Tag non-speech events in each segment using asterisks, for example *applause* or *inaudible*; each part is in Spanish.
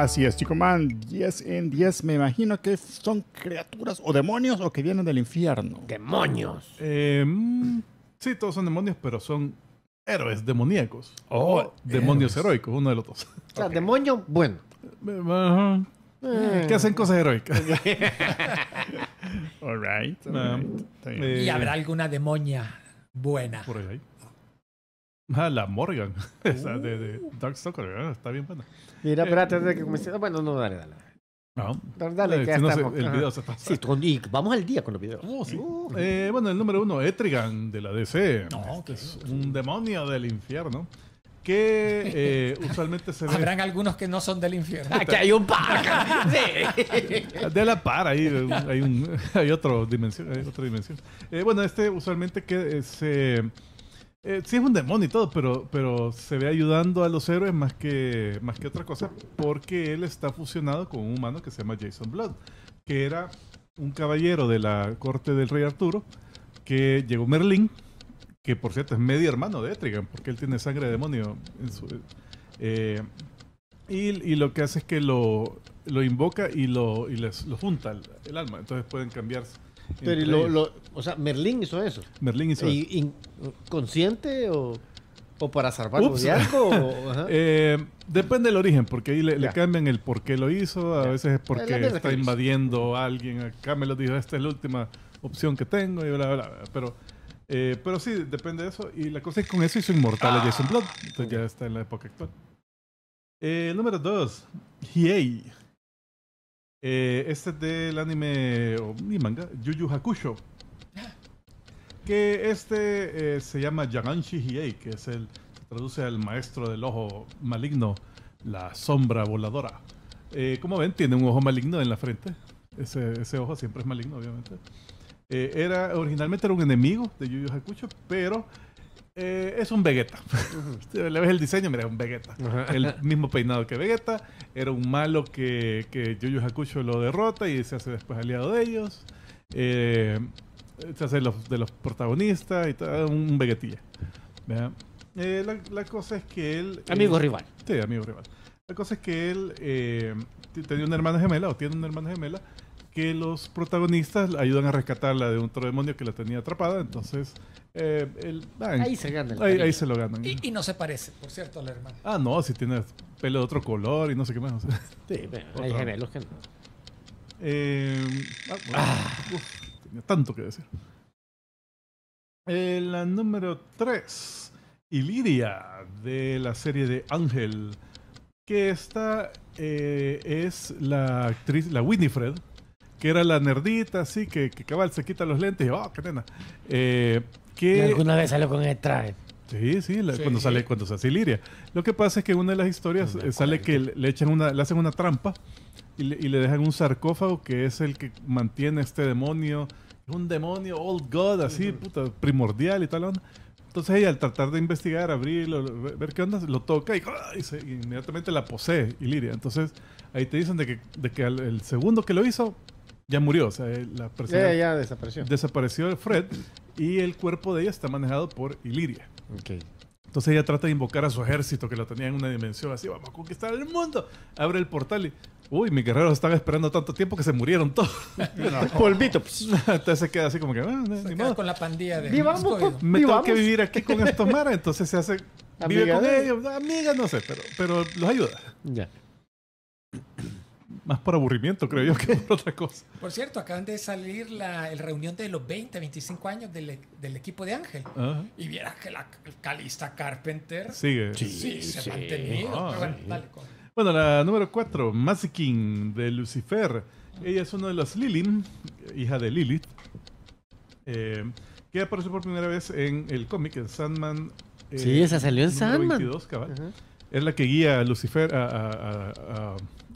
Así es, Chico Man, 10 en 10. Me imagino que son criaturas o demonios o que vienen del infierno. ¡Demonios! Eh, mm, sí, todos son demonios, pero son héroes demoníacos. Oh, o demonios heroicos, uno de los dos. *laughs* O sea, demonio bueno. Eh, eh. Que hacen cosas heroicas. *laughs* All right. y habrá alguna demonia buena. Por ahí. Ah, la Morgan. *laughs* Esa de, de uh. Soccer. está bien buena. Mira, pero eh, antes que mm. comience. Ah, bueno, no, dale, dale. No. Dale, eh, ya estamos. el video se pasa. Sí, vamos al día con los videos. Oh, uh. eh, bueno, el número uno, Etrigan de la DC. No, este, que es un demonio del infierno que usualmente se ve. Habrán algunos que no son del infierno. Aquí hay un par. *laughs* de la par, ahí hay, un, *laughs* hay otro dimensión, hay otra dimensión. bueno, este usualmente que se eh, sí es un demonio y todo, pero, pero se ve ayudando a los héroes más que, más que otra cosa porque él está fusionado con un humano que se llama Jason Blood, que era un caballero de la corte del rey Arturo, que llegó Merlín, que por cierto es medio hermano de Etrigan, porque él tiene sangre de demonio eh, y, lo que hace es que lo, lo invoca y lo, les, lo junta el alma, entonces pueden cambiarse pero lo, o sea, Merlín hizo eso. Merlín hizo eso. ¿Consciente o, o para salvar *laughs* eh, Depende del origen, porque ahí le, cambian el por qué lo hizo. A veces es porque está invadiendo a alguien. Acá me lo dijo, esta es la última opción que tengo y bla, bla, bla. Pero, eh, pero sí, depende de eso. Y la cosa es que con eso hizo inmortal a Jason Blood. Entonces ya está en la época actual. Eh, número 2, Yay eh, este es del anime o mi manga, Yu Yu Hakusho. Que este eh, se llama Yaganshi Hiei, que es el, traduce al maestro del ojo maligno, la sombra voladora. Eh, como ven, tiene un ojo maligno en la frente. Ese, ojo siempre es maligno, obviamente. era, originalmente era un enemigo de Yu Yu Hakusho, pero eh, es un Vegeta. *laughs* Le ves el diseño, mira, es un Vegeta. el *laughs* mismo peinado que Vegeta. Era un malo que, que Yuyu Hakusho lo derrota y se hace después aliado de ellos. Eh, se hace de los protagonistas y todo. Un Vegetilla. Eh, la, la, cosa es que él. Amigo rival. Sí, amigo rival. La cosa es que él tenía una hermana gemela, o tiene una hermana gemela, que los protagonistas ayudan a rescatarla de un otro demonio que la tenía atrapada. Entonces, eh, ah, ahí se ahí, se lo ganan. Y, no se parece, por cierto, a la hermana. Ah, no, si tiene pelo de otro color y no sé qué más. sí, *laughs* hay gemelos que no. Eh, ah, ah. tenía tanto que decir. Eh, la número 3, Lidia de la serie de Ángel, que esta es la actriz, la Winifred, que era la nerdita, así, que, que cabal se quita los lentes y, oh, qué nena. Eh, que... alguna vez salió con el traje. Eh. Sí, sí, cuando sale cuando se hace Liria. Lo que pasa es que una de las historias eh, sale que le, echan una, le hacen una trampa y le, dejan un sarcófago que es el que mantiene este demonio, un demonio old god así, puta, primordial y tal onda. Entonces ella al tratar de investigar, abrirlo, ver qué onda, lo toca y, ¡ah! inmediatamente la posee liria Entonces ahí te dicen de que, de que el segundo que lo hizo, ya murió, o sea, eh, la persona... Ya, ya desapareció. Desapareció Fred y el cuerpo de ella está manejado por Iliria. Ok. Entonces ella trata de invocar a su ejército que lo tenía en una dimensión así, vamos a conquistar el mundo. Abre el portal y, uy, mis guerreros estaban esperando tanto tiempo que se murieron todos. *laughs* Polvito. Pues. Entonces se queda así como que, ah, se queda con la pandilla de... Vivamos, pues, Me tengo que vivir aquí con estos mares, entonces se hace... vive con ellos, amiga, no sé, pero, pero los ayuda. Ya más por aburrimiento, creo yo, que por otra cosa. Por cierto, acaban de salir la reunión de los 20, 25 años del, equipo de Ángel. Y vieras que la Calista Carpenter sigue. Sí, se ha mantenido. Ah, bueno, la número 4, Masikin de Lucifer. Ella es una de las Lilin, hija de Lilith, eh, que apareció por primera vez en el cómic, en Sandman. sí, esa salió en eh, Sandman. 22, cabal. Es la que guía a Lucifer a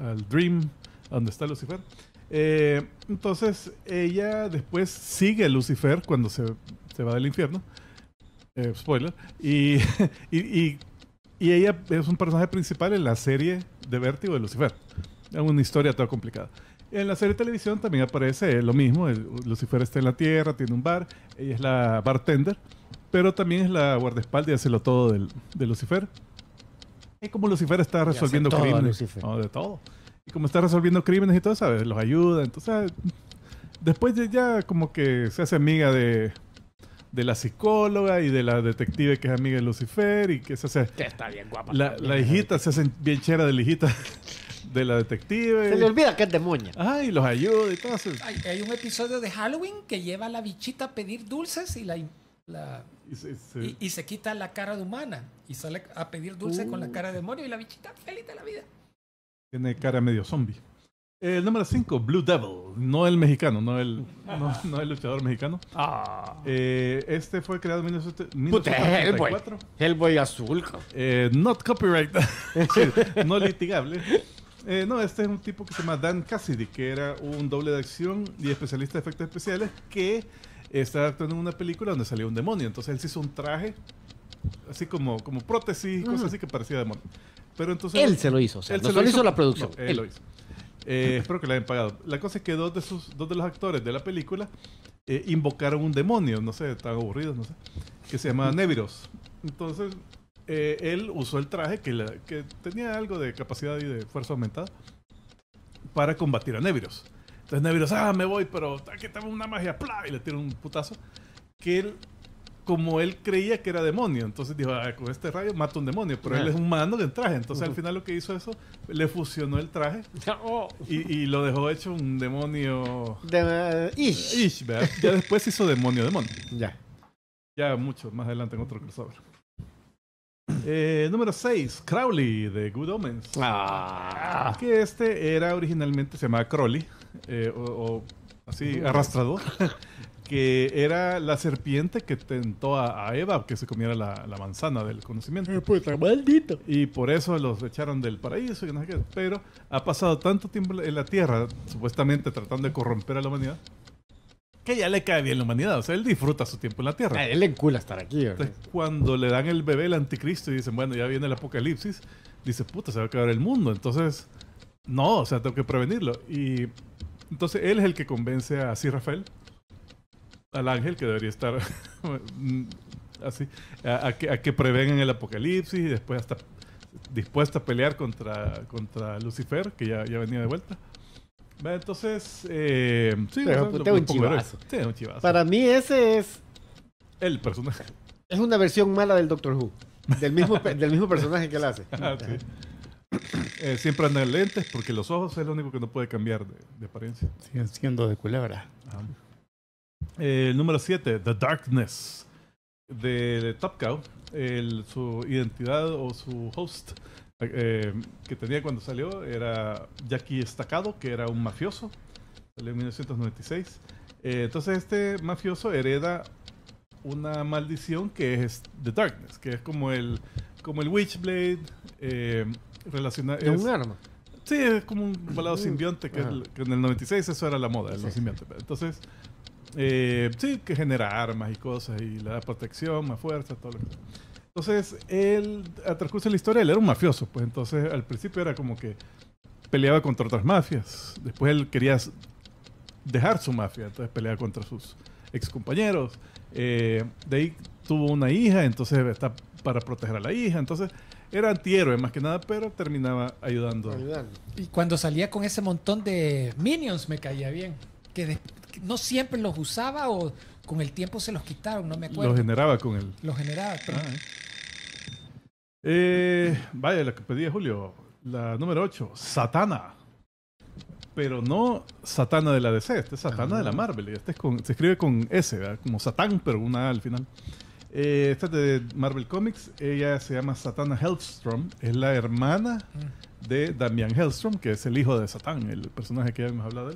al Dream, donde está Lucifer. Eh, entonces, ella después sigue a Lucifer cuando se, se va del infierno. Eh, spoiler. *laughs* Y, y, y, ella es un personaje principal en la serie de Vértigo de Lucifer. Es una historia toda complicada. En la serie de televisión también aparece lo mismo. El, Lucifer está en la tierra, tiene un bar. Ella es la bartender, pero también es la guardaespaldas y hace lo todo del, de Lucifer como Lucifer está resolviendo crímenes. de todo. Y como está resolviendo crímenes y todo, ¿sabes? Los ayuda. Entonces, después ya como que se hace amiga de, la psicóloga y de la detective que es amiga de Lucifer y que se hace... Que está bien guapa. La, hijita se hace bien chera de la hijita de la detective. Se le olvida que es demonia. y los ayuda y todo eso. Hay, hay, un episodio de Halloween que lleva a la bichita a pedir dulces y la la... Y se, quita la cara de humana y sale a pedir dulce con la uh. cara de demonio y la bichita feliz de la vida. Tiene cara medio zombie. El número 5, Blue Devil, no el mexicano, no el, no, el luchador mexicano. Ah. Eh, este fue creado en 1984. Hellboy. azul. Eh, not copyright, *laughs* no litigable. Eh, no, este es un tipo que se llama Dan Cassidy, que era un doble de acción y especialista de efectos especiales que está actuando en una película donde salió un demonio. Entonces él se hizo un traje, así como, como prótesis, cosas así que parecía demonio. Pero entonces, él se lo hizo, o sea, él no se lo hizo, la producción. él, lo hizo. Eh, espero que le hayan pagado. La cosa es que dos de, sus, dos de los actores de la película eh, invocaron un demonio, no sé, estaban aburridos, no sé, que se llama Neviros. Entonces, eh, él usó el traje que, que tenía algo de capacidad y de fuerza aumentada para combatir a Neviros. Entonces dice, ah, me voy, pero aquí tengo una magia, y le tira un putazo. Que él, como él creía que era demonio, entonces dijo, ah, con este rayo mato un demonio, pero él ah. es humano del traje. Entonces al final lo que hizo eso, le fusionó el traje oh. y, lo dejó hecho un demonio. De, eh, ish. ya después hizo demonio, demonio. Ya. Ya mucho más adelante en otro crossover. Eh, número 6, Crowley de Good Omens. Ah. Ah, que este era originalmente, se llamaba Crowley, eh, o, así, arrastrador. *laughs* que era la serpiente que tentó a, Eva que se comiera la, manzana del conocimiento. Eh, pues, maldito. Y por eso los echaron del paraíso Pero ha pasado tanto tiempo en la Tierra, supuestamente tratando de corromper a la humanidad, que ya le cae bien la humanidad. O sea, él disfruta su tiempo en la Tierra. Ah, él le encula estar aquí. Entonces, cuando le dan el bebé el anticristo y dicen, bueno, ya viene el apocalipsis, dice, puta, se va a acabar el mundo. Entonces, no, o sea, tengo que prevenirlo. Y entonces él es el que convence a sí, Rafael, al ángel que debería estar *laughs* así, a, que, a, que, prevengan el apocalipsis y después hasta dispuesta a pelear contra, contra Lucifer, que ya, ya venía de vuelta. Entonces, eh, un, chivazo. Para mí ese es... El personaje. Es una versión mala del Doctor Who. Del mismo, del mismo personaje que él hace. Ah, eh, siempre anda en lentes porque los ojos es lo único que no puede cambiar de, apariencia. Siguen siendo de culebra. Ah. Eh, el número 7, The Darkness, de, Top Cow. su identidad o su host eh, que tenía cuando salió era Jackie Estacado que era un mafioso, salió 1996. Eh, entonces este mafioso hereda una maldición que es The Darkness, que es como el, como el Witchblade eh, relacionado... Es un arma. Sí, es como un balado mm. simbionte, que, en el 96 eso era la moda, el simbionte. Entonces, sí, que genera armas y cosas, y le da protección, más fuerza, todo lo que... Entonces, él, a transcurso de la historia, él era un mafioso, pues entonces al principio era como que peleaba contra otras mafias, después él quería dejar su mafia, entonces peleaba contra sus excompañeros, eh, de ahí tuvo una hija, entonces está para proteger a la hija, entonces era antihéroe más que nada, pero terminaba ayudando. Y cuando salía con ese montón de minions me caía bien, que, no siempre los usaba o con el tiempo se los quitaron, no me acuerdo. Los generaba con él. Los generaba, pero... Ah, eh. Eh, vaya, lo que pedía Julio. La número 8, Satana. Pero no Satana de la DC, este es Satana de la ah. Marvel. Este se escribe con S, como Satán, pero una A al final. Eh, esta es de Marvel Comics. Ella se llama Satana Hellstrom. Es la hermana de Damian Hellstrom, que es el hijo de Satán, el personaje que ya hemos hablado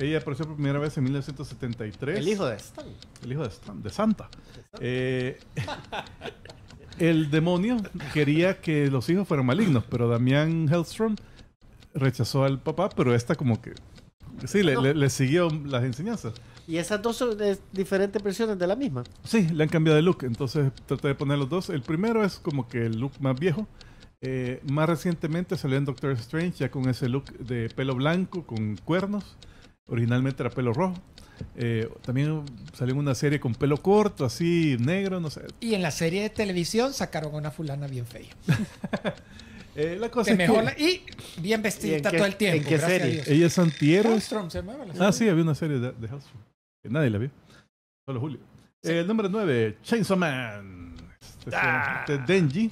Ella apareció por primera vez en 1973. El hijo de Stan. El hijo de Santa. Eh, *laughs* el demonio quería que los hijos fueran malignos, pero Damián Hellstrom rechazó al papá, pero esta como que... Sí, le, siguió las enseñanzas. Y esas dos son diferentes versiones de la misma. Sí, le han cambiado de look, entonces traté de poner los dos. El primero es como que el look más viejo. Eh, más recientemente salió en Doctor Strange ya con ese look de pelo blanco, con cuernos. Originalmente era pelo rojo. Eh, también salió una serie con pelo corto, así, negro, no sé. Y en la serie de televisión sacaron una fulana bien fea. *laughs* Eh, la cosa mejor y bien vestida todo el tiempo. ¿En qué serie? Ella es Santiero Ah, sí, había una serie de, House Que nadie la vio. Solo Julio. Eh, el número 9, Chainsaw Man. Este es ah. Denji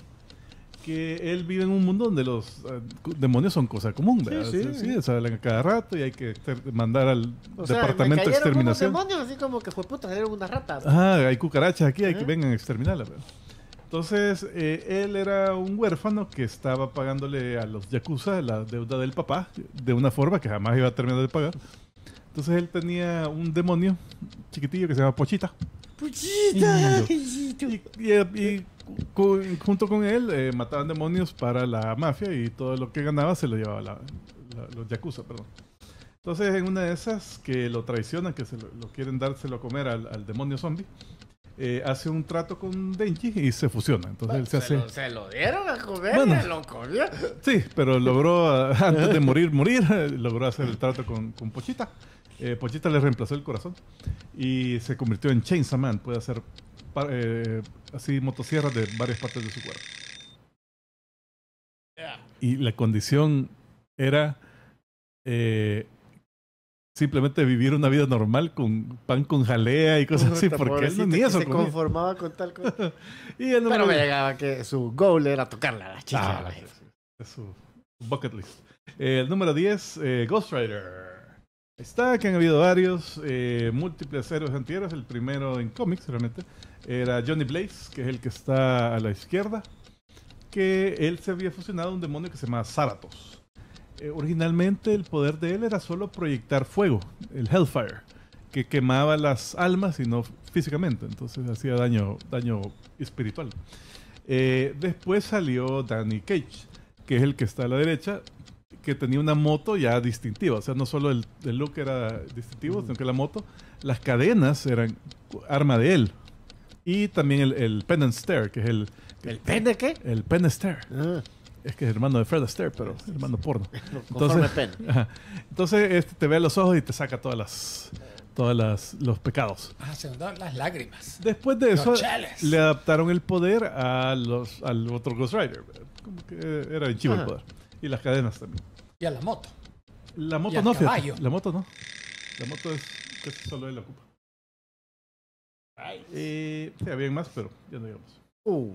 que él vive en un mundo donde los eh, demonios son cosa común, ¿verdad? Sí, sí. sí, salen a cada rato y hay que mandar al departamento de exterminación. demonios así como que fue puta, eran unas ratas. Ah, hay cucarachas aquí, hay que vengan a exterminarlas, Entonces, eh, él era un huérfano que estaba pagándole a los yakuza la deuda del papá de una forma que jamás iba a terminar de pagar. Entonces, él tenía un demonio chiquitillo que se llama Pochita. ¡Pochita! y junto con él eh, mataban demonios para la mafia y todo lo que ganaba se lo llevaba la, los yakuza, perdón. Entonces, en una de esas que lo traicionan, que se lo, quieren dárselo a comer al, demonio zombie, eh, hace un trato con Denji y se fusiona. Entonces pues, se, lo, dieron a comer, bueno, se lo Sí, pero logró, *laughs* antes de morir, morir, logró hacer el trato con, Pochita. Eh, Pochita le reemplazó el corazón y se convirtió en Chainsaw Man. Puede hacer eh, así motosierras de varias partes de su cuerpo. Y la condición era eh, simplemente vivir una vida normal con pan con jalea y cosas así, porque él no Se conformaba con tal cosa. *laughs* y Pero me llegaba que su goal era tocarla a ah, su bucket list. Eh, el número 10, eh, Ghost Rider. Está que han habido varios, eh, múltiples héroes antiguos. El primero en cómics, realmente, era Johnny Blaze, que es el que está a la izquierda. Que él se había fusionado a un demonio que se llama Zaratos. Eh, originalmente, el poder de él era solo proyectar fuego, el Hellfire, que quemaba las almas y no físicamente. Entonces hacía daño, daño espiritual. Eh, después salió Danny Cage, que es el que está a la derecha, que tenía una moto ya distintiva. O sea, no solo el, look era distintivo, mm. sino que la moto, las cadenas eran arma de él. Y también el, el pen stare, que es el... ¿El pen de qué? El pen stare. Ah. Es que es hermano de Fred Astaire, pero hermano porno. *laughs* Entonces, pen. *laughs* entonces este, te ve a los ojos y te saca todas las todas las, los pecados. Ah, se las lágrimas. Después de eso, le adaptaron el poder a los, al otro Ghost Rider. Como que era el chivo el poder. Y las cadenas también la moto. La moto no, caballo. La moto no. La moto es que solo él la ocupa. Eh, sí, había más, pero ya no llegamos. Uh.